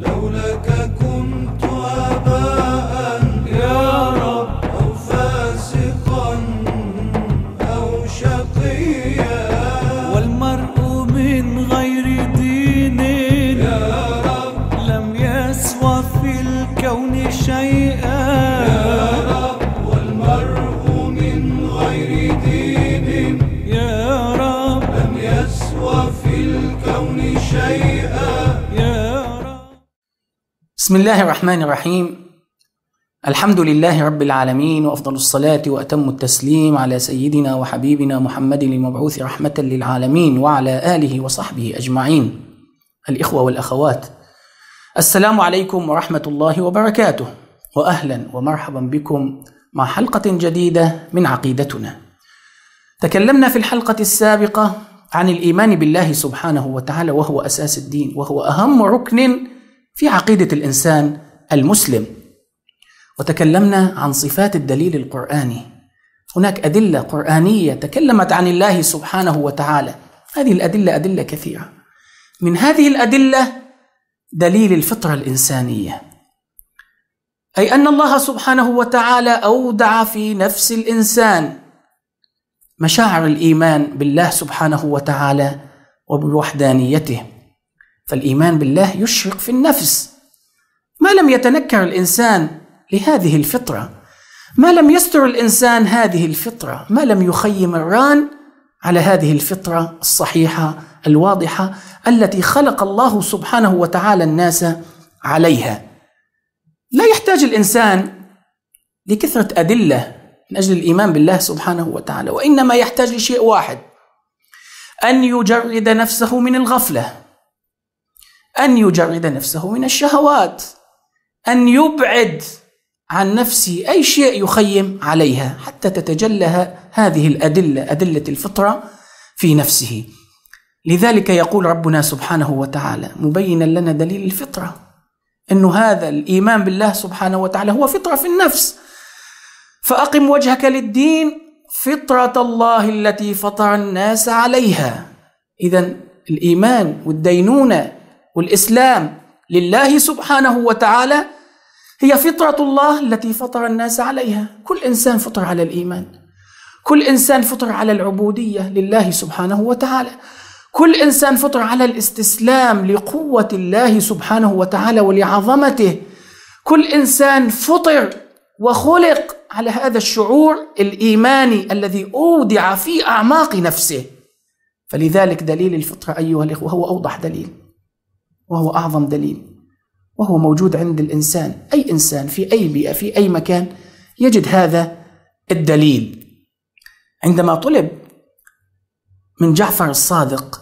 لولا بسم الله الرحمن الرحيم الحمد لله رب العالمين وافضل الصلاه واتم التسليم على سيدنا وحبيبنا محمد المبعوث رحمه للعالمين وعلى اله وصحبه اجمعين الاخوه والاخوات السلام عليكم ورحمه الله وبركاته واهلا ومرحبا بكم مع حلقه جديده من عقيدتنا تكلمنا في الحلقه السابقه عن الايمان بالله سبحانه وتعالى وهو اساس الدين وهو اهم ركن في عقيدة الإنسان المسلم وتكلمنا عن صفات الدليل القرآني هناك أدلة قرآنية تكلمت عن الله سبحانه وتعالى هذه الأدلة أدلة كثيرة من هذه الأدلة دليل الفطرة الإنسانية أي أن الله سبحانه وتعالى أودع في نفس الإنسان مشاعر الإيمان بالله سبحانه وتعالى وبوحدانيته فالإيمان بالله يشرق في النفس ما لم يتنكر الإنسان لهذه الفطرة ما لم يستر الإنسان هذه الفطرة ما لم يخيم الران على هذه الفطرة الصحيحة الواضحة التي خلق الله سبحانه وتعالى الناس عليها لا يحتاج الإنسان لكثرة أدلة من أجل الإيمان بالله سبحانه وتعالى وإنما يحتاج لشيء واحد أن يجرد نفسه من الغفلة أن يجرد نفسه من الشهوات أن يبعد عن نفسه أي شيء يخيم عليها حتى تتجلى هذه الأدلة أدلة الفطرة في نفسه لذلك يقول ربنا سبحانه وتعالى مبينا لنا دليل الفطرة أن هذا الإيمان بالله سبحانه وتعالى هو فطرة في النفس فأقم وجهك للدين فطرة الله التي فطر الناس عليها إذا الإيمان والدينونة والإسلام لله سبحانه وتعالى هي فطرة الله التي فطر الناس عليها كل إنسان فطر على الإيمان كل إنسان فطر على العبودية لله سبحانه وتعالى كل إنسان فطر على الاستسلام لقوة الله سبحانه وتعالى ولعظمته كل إنسان فطر وخلق على هذا الشعور الإيماني الذي أودع في أعماق نفسه فلذلك دليل الفطرة أيها الإخوة هو أوضح دليل وهو أعظم دليل وهو موجود عند الإنسان أي إنسان في أي بيئة في أي مكان يجد هذا الدليل عندما طلب من جعفر الصادق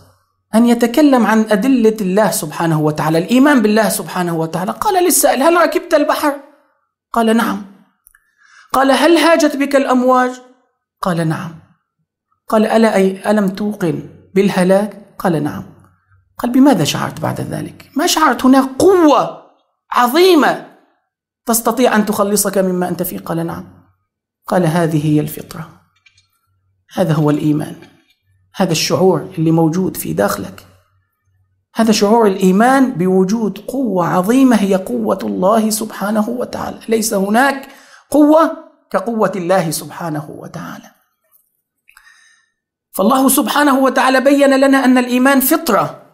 أن يتكلم عن أدلة الله سبحانه وتعالى الإيمان بالله سبحانه وتعالى قال للسائل هل ركبت البحر؟ قال نعم قال هل هاجت بك الأمواج؟ قال نعم قال ألا أي ألم توقن بالهلاك؟ قال نعم قال بماذا شعرت بعد ذلك؟ ما شعرت هناك قوة عظيمة تستطيع أن تخلصك مما أنت فيه قال نعم قال هذه هي الفطرة هذا هو الإيمان هذا الشعور اللي موجود في داخلك هذا شعور الإيمان بوجود قوة عظيمة هي قوة الله سبحانه وتعالى ليس هناك قوة كقوة الله سبحانه وتعالى فالله سبحانه وتعالى بين لنا أن الإيمان فطرة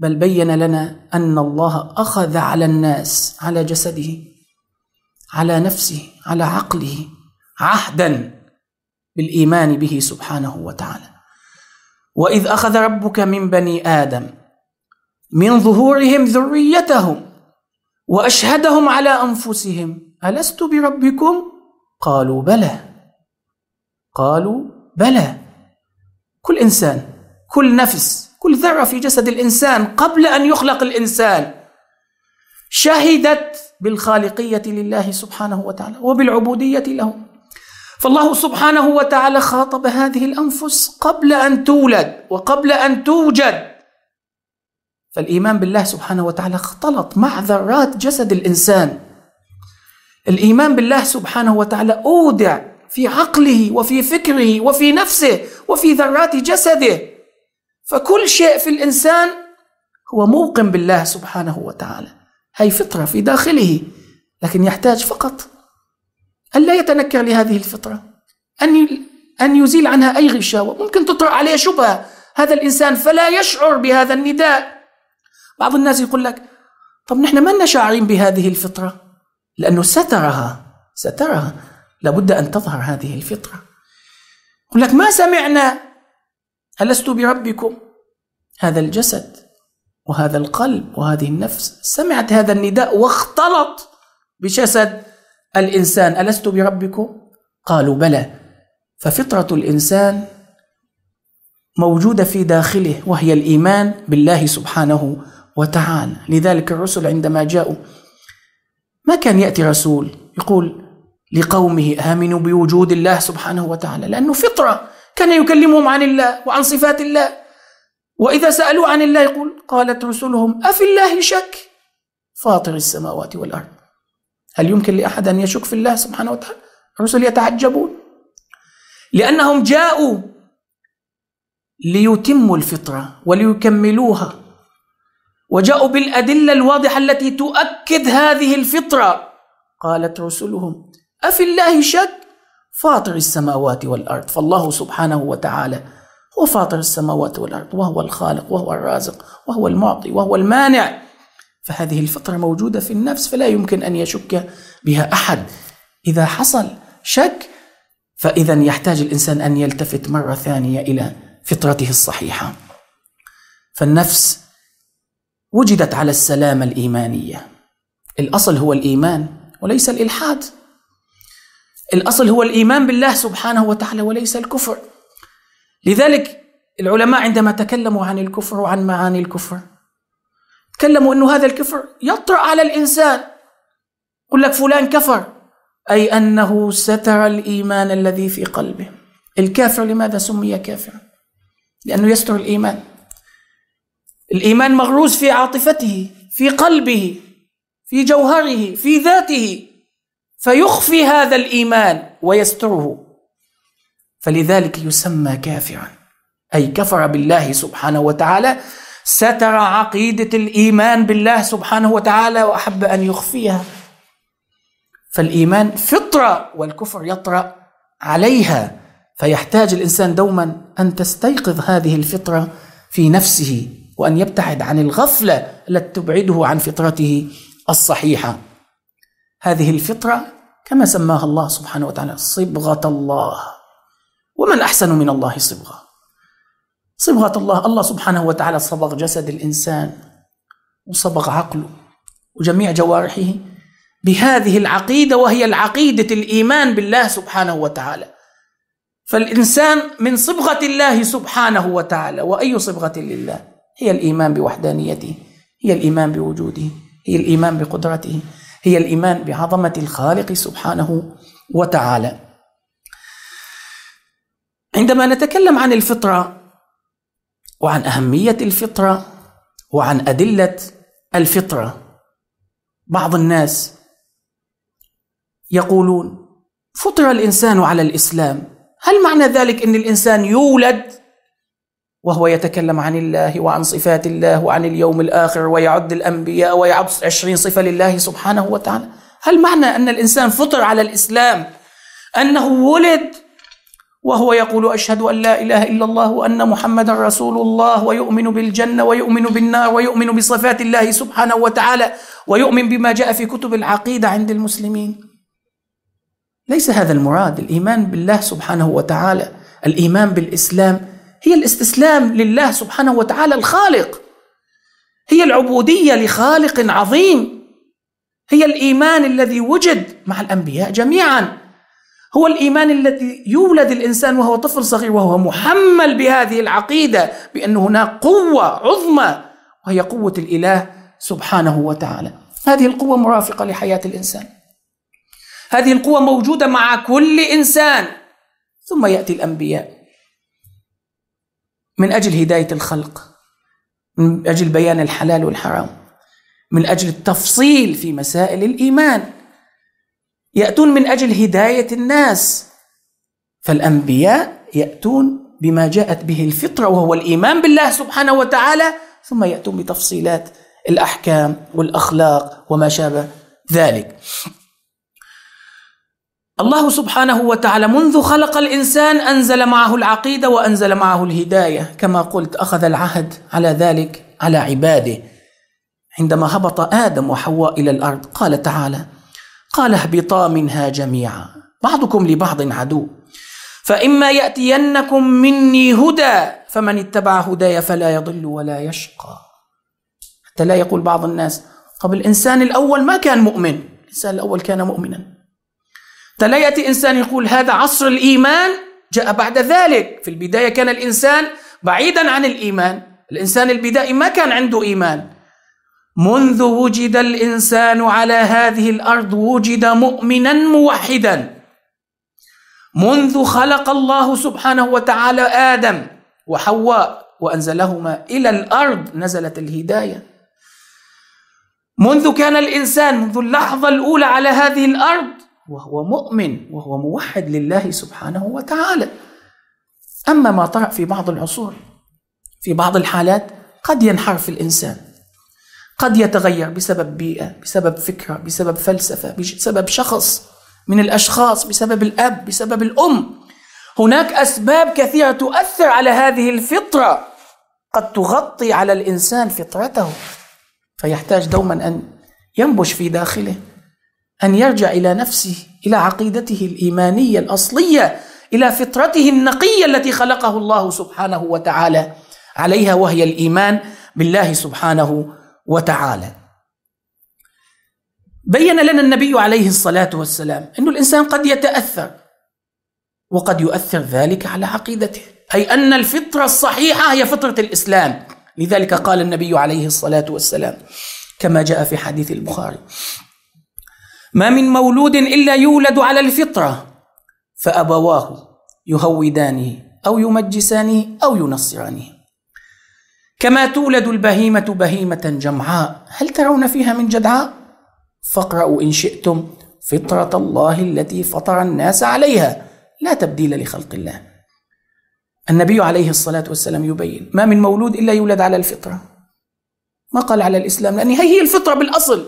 بل بين لنا ان الله اخذ على الناس على جسده على نفسه على عقله عهدا بالايمان به سبحانه وتعالى واذ اخذ ربك من بني ادم من ظهورهم ذريتهم واشهدهم على انفسهم الست بربكم قالوا بلى قالوا بلى كل انسان كل نفس كل ذرة في جسد الإنسان قبل أن يخلق الإنسان شهدت بالخالقية لله سبحانه وتعالى وبالعبودية له فالله سبحانه وتعالى خاطب هذه الأنفس قبل أن تولد وقبل أن توجد فالإيمان بالله سبحانه وتعالى اختلط مع ذرات جسد الإنسان الإيمان بالله سبحانه وتعالى أودع في عقله وفي فكره وفي نفسه وفي ذرات جسده فكل شيء في الإنسان هو موقن بالله سبحانه وتعالى هي فطرة في داخله لكن يحتاج فقط أن لا يتنكر لهذه الفطرة أن أن يزيل عنها أي غشاوة ممكن تطرأ عليه شبهة هذا الإنسان فلا يشعر بهذا النداء بعض الناس يقول لك طب نحن ما لنا شاعرين بهذه الفطرة لأنه سترها سترها لابد أن تظهر هذه الفطرة يقول لك ما سمعنا ألست بربكم؟ هذا الجسد وهذا القلب وهذه النفس سمعت هذا النداء واختلط بجسد الإنسان ألست بربكم؟ قالوا بلى ففطرة الإنسان موجودة في داخله وهي الإيمان بالله سبحانه وتعالى لذلك الرسل عندما جاءوا ما كان يأتي رسول يقول لقومه آمنوا بوجود الله سبحانه وتعالى لأنه فطرة كان يكلمهم عن الله وعن صفات الله وإذا سألوا عن الله يقول قالت رسلهم أفي الله شك فاطر السماوات والأرض هل يمكن لأحد أن يشك في الله سبحانه وتعالى الرسل يتعجبون لأنهم جاءوا ليتموا الفطرة وليكملوها وجاءوا بالأدلة الواضحة التي تؤكد هذه الفطرة قالت رسلهم أفي الله شك فاطر السماوات والارض فالله سبحانه وتعالى هو فاطر السماوات والارض وهو الخالق وهو الرازق وهو المعطي وهو المانع فهذه الفطره موجوده في النفس فلا يمكن ان يشك بها احد اذا حصل شك فاذا يحتاج الانسان ان يلتفت مره ثانيه الى فطرته الصحيحه فالنفس وجدت على السلامه الايمانيه الاصل هو الايمان وليس الالحاد الأصل هو الإيمان بالله سبحانه وتعالى وليس الكفر لذلك العلماء عندما تكلموا عن الكفر وعن معاني الكفر تكلموا أنه هذا الكفر يطرأ على الإنسان يقول لك فلان كفر أي أنه ستر الإيمان الذي في قلبه الكافر لماذا سمي كافرا لأنه يستر الإيمان الإيمان مغروز في عاطفته في قلبه في جوهره في ذاته فيخفي هذا الإيمان ويستره فلذلك يسمى كافرا أي كفر بالله سبحانه وتعالى ستر عقيدة الإيمان بالله سبحانه وتعالى وأحب أن يخفيها فالإيمان فطرة والكفر يطرأ عليها فيحتاج الإنسان دوما أن تستيقظ هذه الفطرة في نفسه وأن يبتعد عن الغفلة التي تبعده عن فطرته الصحيحة هذه الفطرة كما سماها الله سبحانه وتعالى صبغة الله ومن أحسن من الله صبغة صبغة الله الله سبحانه وتعالى صبغ جسد الإنسان وصبغ عقله وجميع جوارحه بهذه العقيدة وهي العقيدة الإيمان بالله سبحانه وتعالى فالإنسان من صبغة الله سبحانه وتعالى وأي صبغة لله هي الإيمان بوحدانيته هي الإيمان بوجوده هي الإيمان بقدرته هي الايمان بعظمه الخالق سبحانه وتعالى عندما نتكلم عن الفطره وعن اهميه الفطره وعن ادله الفطره بعض الناس يقولون فطر الانسان على الاسلام هل معنى ذلك ان الانسان يولد وهو يتكلم عن الله وعن صفات الله وعن اليوم الآخر ويعد الأنبياء ويعد عشرين صفة لله سبحانه وتعالى هل معنى أن الإنسان فطر على الإسلام أنه ولد وهو يقول أشهد أن لا إله إلا الله وأن محمدا رسول الله ويؤمن بالجنة ويؤمن بالنار ويؤمن بصفات الله سبحانه وتعالى ويؤمن بما جاء في كتب العقيدة عند المسلمين ليس هذا المراد الإيمان بالله سبحانه وتعالى الإيمان بالإسلام هي الاستسلام لله سبحانه وتعالى الخالق هي العبوديه لخالق عظيم هي الايمان الذي وجد مع الانبياء جميعا هو الايمان الذي يولد الانسان وهو طفل صغير وهو محمل بهذه العقيده بان هناك قوه عظمى وهي قوه الاله سبحانه وتعالى هذه القوه مرافقه لحياه الانسان هذه القوه موجوده مع كل انسان ثم ياتي الانبياء من أجل هداية الخلق من أجل بيان الحلال والحرام من أجل التفصيل في مسائل الإيمان يأتون من أجل هداية الناس فالأنبياء يأتون بما جاءت به الفطرة وهو الإيمان بالله سبحانه وتعالى ثم يأتون بتفصيلات الأحكام والأخلاق وما شابه ذلك الله سبحانه وتعالى منذ خلق الانسان انزل معه العقيده وانزل معه الهدايه كما قلت اخذ العهد على ذلك على عباده عندما هبط ادم وحواء الى الارض قال تعالى قال اهبطا منها جميعا بعضكم لبعض عدو فاما ياتينكم مني هدى فمن اتبع هداي فلا يضل ولا يشقى حتى لا يقول بعض الناس طب الانسان الاول ما كان مؤمن الانسان الاول كان مؤمنا لا يأتي إنسان يقول هذا عصر الإيمان جاء بعد ذلك في البداية كان الإنسان بعيدا عن الإيمان الإنسان البدائي ما كان عنده إيمان منذ وجد الإنسان على هذه الأرض وجد مؤمنا موحدا منذ خلق الله سبحانه وتعالى آدم وحواء وأنزلهما إلى الأرض نزلت الهداية منذ كان الإنسان منذ اللحظة الأولى على هذه الأرض وهو مؤمن وهو موحد لله سبحانه وتعالى أما ما طرأ في بعض العصور في بعض الحالات قد ينحرف الإنسان قد يتغير بسبب بيئة بسبب فكرة بسبب فلسفة بسبب شخص من الأشخاص بسبب الأب بسبب الأم هناك أسباب كثيرة تؤثر على هذه الفطرة قد تغطي على الإنسان فطرته فيحتاج دوما أن ينبش في داخله أن يرجع إلى نفسه إلى عقيدته الإيمانية الأصلية إلى فطرته النقية التي خلقه الله سبحانه وتعالى عليها وهي الإيمان بالله سبحانه وتعالى بين لنا النبي عليه الصلاة والسلام أن الإنسان قد يتأثر وقد يؤثر ذلك على عقيدته أي أن الفطرة الصحيحة هي فطرة الإسلام لذلك قال النبي عليه الصلاة والسلام كما جاء في حديث البخاري ما من مولود الا يولد على الفطره فابواه يهودانه او يمجسانه او ينصرانه كما تولد البهيمه بهيمه جمعاء هل ترون فيها من جدعاء فاقرأوا إن شئتم فطرة الله التي فطر الناس عليها لا تبديل لخلق الله. النبي عليه الصلاة والسلام يبين ما من مولود إلا يولد على الفطرة. ما قال على الإسلام لأن هي الفطرة بالأصل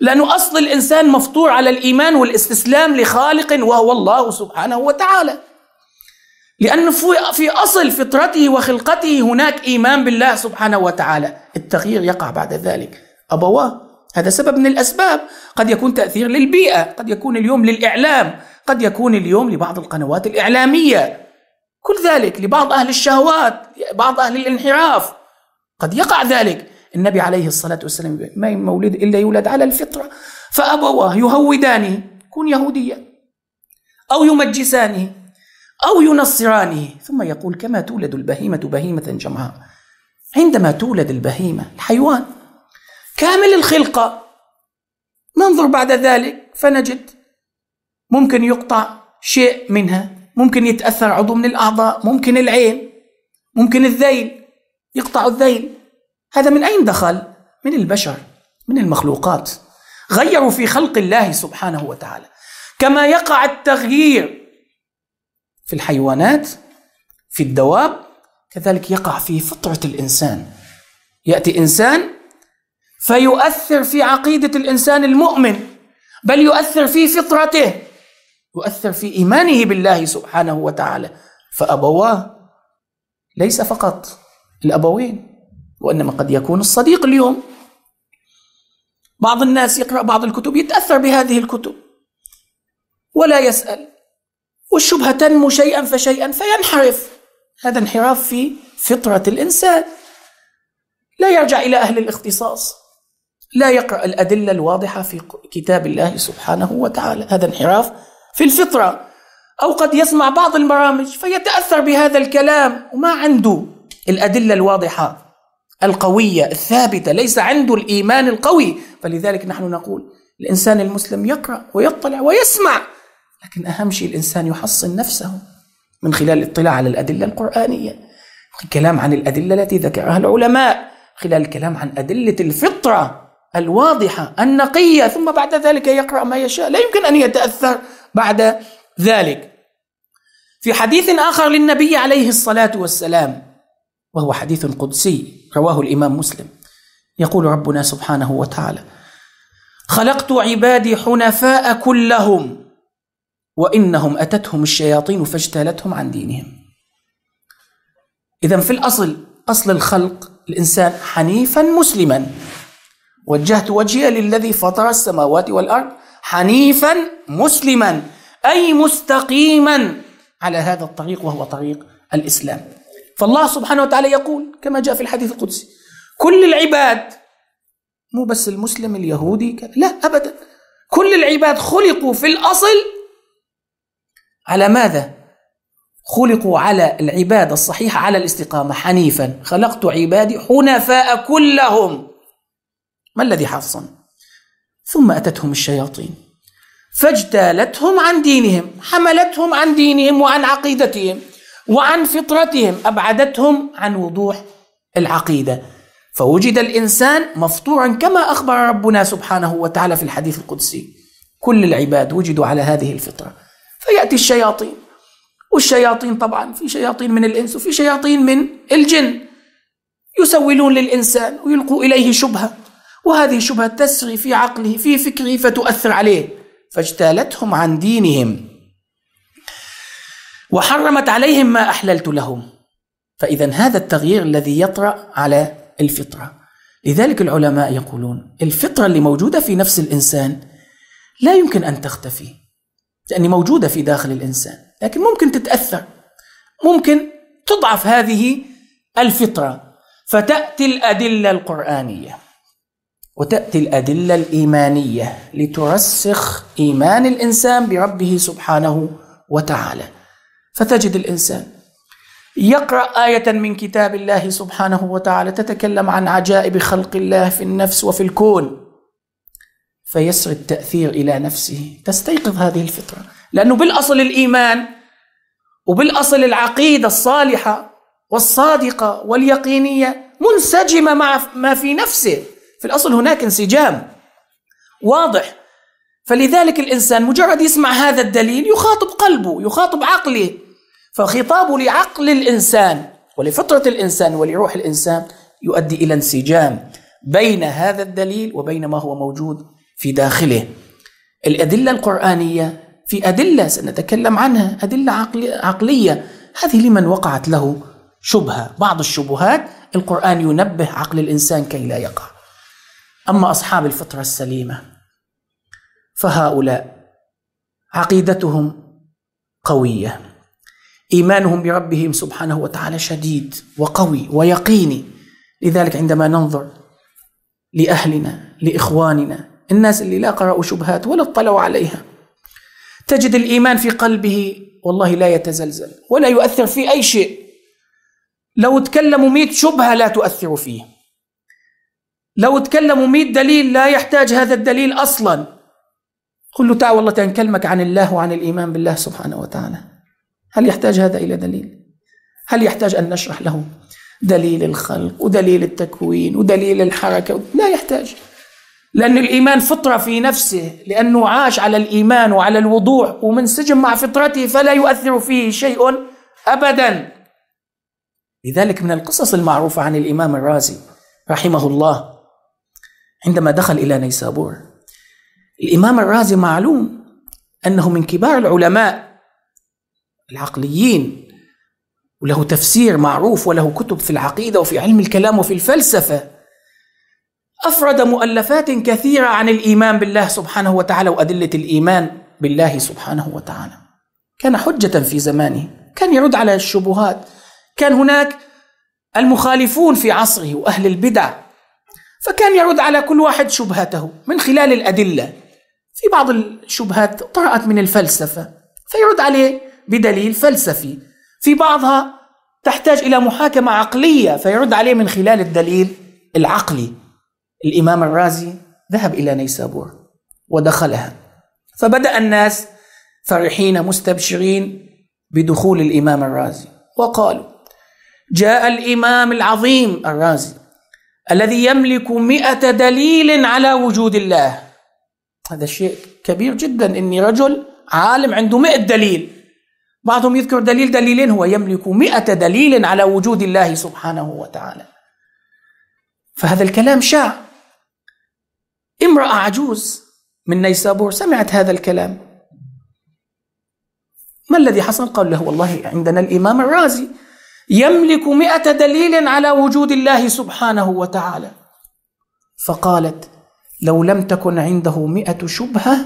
لأنه أصل الإنسان مفطور على الإيمان والاستسلام لخالق وهو الله سبحانه وتعالى لأنه في أصل فطرته وخلقته هناك إيمان بالله سبحانه وتعالى التغيير يقع بعد ذلك أبواه هذا سبب من الأسباب قد يكون تأثير للبيئة قد يكون اليوم للإعلام قد يكون اليوم لبعض القنوات الإعلامية كل ذلك لبعض أهل الشهوات بعض أهل الانحراف قد يقع ذلك النبي عليه الصلاة والسلام ما مولد إلا يولد على الفطرة فأبواه يهودانه كن يهوديا أو يمجسانه أو ينصرانه ثم يقول كما تولد البهيمة بهيمة جمعاء عندما تولد البهيمة الحيوان كامل الخلقة ننظر بعد ذلك فنجد ممكن يقطع شيء منها ممكن يتأثر عضو من الأعضاء ممكن العين ممكن الذيل يقطع الذيل هذا من أين دخل؟ من البشر من المخلوقات غيروا في خلق الله سبحانه وتعالى كما يقع التغيير في الحيوانات في الدواب كذلك يقع في فطرة الإنسان يأتي إنسان فيؤثر في عقيدة الإنسان المؤمن بل يؤثر في فطرته يؤثر في إيمانه بالله سبحانه وتعالى فأبواه ليس فقط الأبوين وإنما قد يكون الصديق اليوم بعض الناس يقرأ بعض الكتب يتأثر بهذه الكتب ولا يسأل والشبهة تنمو شيئا فشيئا فينحرف هذا انحراف في فطرة الإنسان لا يرجع إلى أهل الاختصاص لا يقرأ الأدلة الواضحة في كتاب الله سبحانه وتعالى هذا انحراف في الفطرة أو قد يسمع بعض البرامج فيتأثر بهذا الكلام وما عنده الأدلة الواضحة القوية الثابتة ليس عنده الإيمان القوي فلذلك نحن نقول الإنسان المسلم يقرأ ويطلع ويسمع لكن أهم شيء الإنسان يحصن نفسه من خلال الاطلاع على الأدلة القرآنية الكلام عن الأدلة التي ذكرها العلماء خلال الكلام عن أدلة الفطرة الواضحة النقية ثم بعد ذلك يقرأ ما يشاء لا يمكن أن يتأثر بعد ذلك في حديث آخر للنبي عليه الصلاة والسلام وهو حديث قدسي رواه الإمام مسلم يقول ربنا سبحانه وتعالى خلقت عبادي حنفاء كلهم وإنهم أتتهم الشياطين فاجتالتهم عن دينهم إذا في الأصل أصل الخلق الإنسان حنيفا مسلما وجهت وجهي للذي فطر السماوات والأرض حنيفا مسلما أي مستقيما على هذا الطريق وهو طريق الإسلام فالله سبحانه وتعالى يقول كما جاء في الحديث القدسي كل العباد مو بس المسلم اليهودي لا أبدا كل العباد خلقوا في الأصل على ماذا؟ خلقوا على العبادة الصحيحة على الاستقامة حنيفا خلقت عبادي حنفاء كلهم ما الذي حصل ثم أتتهم الشياطين فاجتالتهم عن دينهم حملتهم عن دينهم وعن عقيدتهم وعن فطرتهم أبعدتهم عن وضوح العقيدة فوجد الإنسان مفطورا كما أخبر ربنا سبحانه وتعالى في الحديث القدسي كل العباد وجدوا على هذه الفطرة فيأتي الشياطين والشياطين طبعا في شياطين من الإنس وفي شياطين من الجن يسولون للإنسان ويلقوا إليه شبهة وهذه الشبهة تسري في عقله في فكره فتؤثر عليه فاجتالتهم عن دينهم وحرمت عليهم ما أحللت لهم فإذا هذا التغيير الذي يطرأ على الفطرة لذلك العلماء يقولون الفطرة اللي موجودة في نفس الإنسان لا يمكن أن تختفي لأن موجودة في داخل الإنسان لكن ممكن تتأثر ممكن تضعف هذه الفطرة فتأتي الأدلة القرآنية وتأتي الأدلة الإيمانية لترسخ إيمان الإنسان بربه سبحانه وتعالى فتجد الانسان يقرا ايه من كتاب الله سبحانه وتعالى تتكلم عن عجائب خلق الله في النفس وفي الكون فيسر التاثير الى نفسه تستيقظ هذه الفطره لانه بالاصل الايمان وبالاصل العقيده الصالحه والصادقه واليقينيه منسجمه مع ما في نفسه في الاصل هناك انسجام واضح فلذلك الإنسان مجرد يسمع هذا الدليل يخاطب قلبه يخاطب عقله فخطابه لعقل الإنسان ولفطرة الإنسان ولروح الإنسان يؤدي إلى انسجام بين هذا الدليل وبين ما هو موجود في داخله الأدلة القرآنية في أدلة سنتكلم عنها أدلة عقلية هذه لمن وقعت له شبهة بعض الشبهات القرآن ينبه عقل الإنسان كي لا يقع أما أصحاب الفطرة السليمة فهؤلاء عقيدتهم قويه ايمانهم بربهم سبحانه وتعالى شديد وقوي ويقيني لذلك عندما ننظر لاهلنا لاخواننا الناس اللي لا قرأوا شبهات ولا اطلعوا عليها تجد الإيمان في قلبه والله لا يتزلزل ولا يؤثر في أي شيء لو تكلموا مئة شبهة لا تؤثر فيه لو تكلموا مئة دليل لا يحتاج هذا الدليل أصلا قل له تعال والله تنكلمك عن الله وعن الإيمان بالله سبحانه وتعالى هل يحتاج هذا إلى دليل؟ هل يحتاج أن نشرح له دليل الخلق ودليل التكوين ودليل الحركة لا يحتاج لأن الإيمان فطرة في نفسه لأنه عاش على الإيمان وعلى الوضوح ومنسجم مع فطرته فلا يؤثر فيه شيء أبدا لذلك من القصص المعروفة عن الإمام الرازي رحمه الله عندما دخل إلى نيسابور الإمام الرازي معلوم أنه من كبار العلماء العقليين وله تفسير معروف وله كتب في العقيدة وفي علم الكلام وفي الفلسفة أفرد مؤلفات كثيرة عن الإيمان بالله سبحانه وتعالى وأدلة الإيمان بالله سبحانه وتعالى كان حجة في زمانه كان يرد على الشبهات كان هناك المخالفون في عصره وأهل البدع فكان يرد على كل واحد شبهته من خلال الأدلة في بعض الشبهات طرأت من الفلسفة فيرد عليه بدليل فلسفي في بعضها تحتاج إلى محاكمة عقلية فيرد عليه من خلال الدليل العقلي الإمام الرازي ذهب إلى نيسابور ودخلها فبدأ الناس فرحين مستبشرين بدخول الإمام الرازي وقالوا جاء الإمام العظيم الرازي الذي يملك مئة دليل على وجود الله هذا شيء كبير جدا اني رجل عالم عنده 100 دليل بعضهم يذكر دليل دليلين هو يملك 100 دليل على وجود الله سبحانه وتعالى فهذا الكلام شاع امرأة عجوز من نيسابور سمعت هذا الكلام ما الذي حصل؟ قال له والله عندنا الإمام الرازي يملك مئة دليل على وجود الله سبحانه وتعالى فقالت لو لم تكن عنده مئة شبهة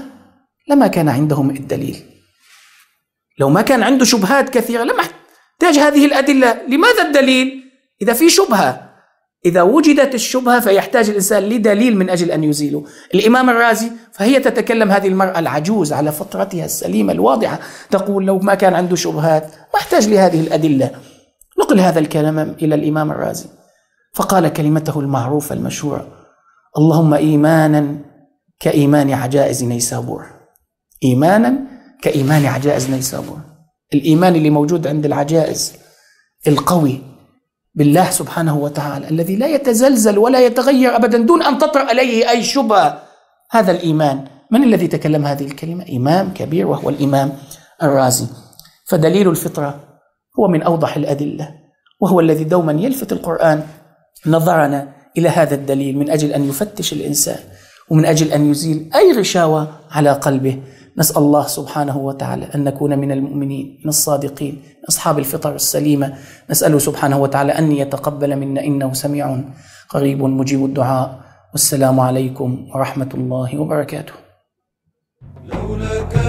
لما كان عنده مئة دليل لو ما كان عنده شبهات كثيرة لما احتاج هذه الأدلة لماذا الدليل؟ إذا في شبهة إذا وجدت الشبهة فيحتاج الإنسان لدليل من أجل أن يزيله الإمام الرازي فهي تتكلم هذه المرأة العجوز على فطرتها السليمة الواضحة تقول لو ما كان عنده شبهات ما احتاج لهذه الأدلة نقل هذا الكلام إلى الإمام الرازي فقال كلمته المعروفة المشهورة اللهم إيمانا كإيمان عجائز نيسابور إيمانا كإيمان عجائز نيسابور الإيمان اللي موجود عند العجائز القوي بالله سبحانه وتعالى الذي لا يتزلزل ولا يتغير أبدا دون أن تطرأ عليه أي شبهة هذا الإيمان من الذي تكلم هذه الكلمة؟ إمام كبير وهو الإمام الرازي فدليل الفطرة هو من أوضح الأدلة وهو الذي دوما يلفت القرآن نظرنا الى هذا الدليل من اجل ان يفتش الانسان ومن اجل ان يزيل اي غشاوه على قلبه نسال الله سبحانه وتعالى ان نكون من المؤمنين من الصادقين من اصحاب الفطر السليمه نساله سبحانه وتعالى ان يتقبل منا انه سميع قريب مجيب الدعاء والسلام عليكم ورحمه الله وبركاته لولاك